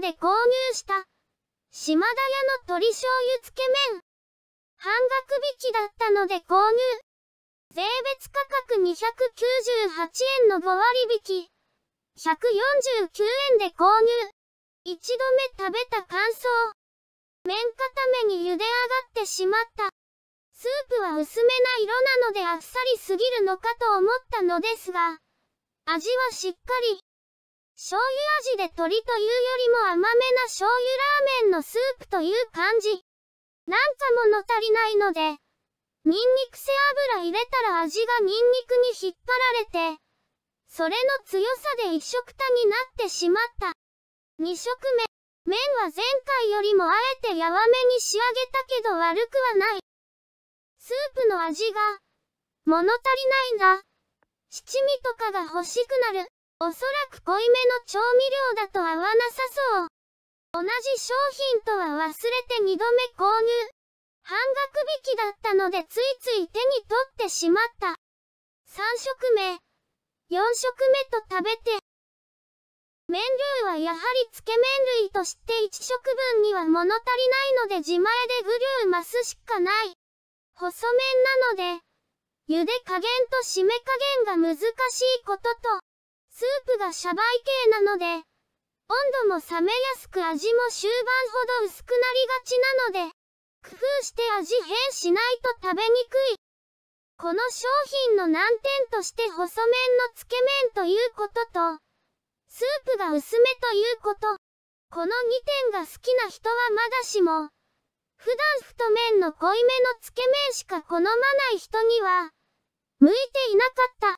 で購入した、島田屋の鶏醤油つけ麺。半額引きだったので購入。税別価格298円の5割引き。149円で購入。一度目食べた感想。麺固めに茹で上がってしまった。スープは薄めな色なのであっさりすぎるのかと思ったのですが、味はしっかり。醤油味で鶏というよりも甘めな醤油ラーメンのスープという感じ。なんか物足りないので、ニンニク背脂入れたら味がニンニクに引っ張られて、それの強さで一食多になってしまった。2食目、麺は前回よりもあえて柔めに仕上げたけど悪くはない。スープの味が、物足りないんだ。七味とかが欲しくなる。おそらく濃いめの調味料だと合わなさそう。同じ商品とは忘れて2度目購入。半額引きだったのでついつい手に取ってしまった。3食目、4食目と食べて。麺類はやはりつけ麺類として1食分には物足りないので自前でグリュー増すしかない。細麺なので、茹で加減と締め加減が難しいことと、スープがシャバい系なので、温度も冷めやすく味も終盤ほど薄くなりがちなので、工夫して味変しないと食べにくい。この商品の難点として細麺のつけ麺ということと、スープが薄めということ。この2点が好きな人はまだしも、普段太麺の濃いめのつけ麺しか好まない人には、向いていなかった。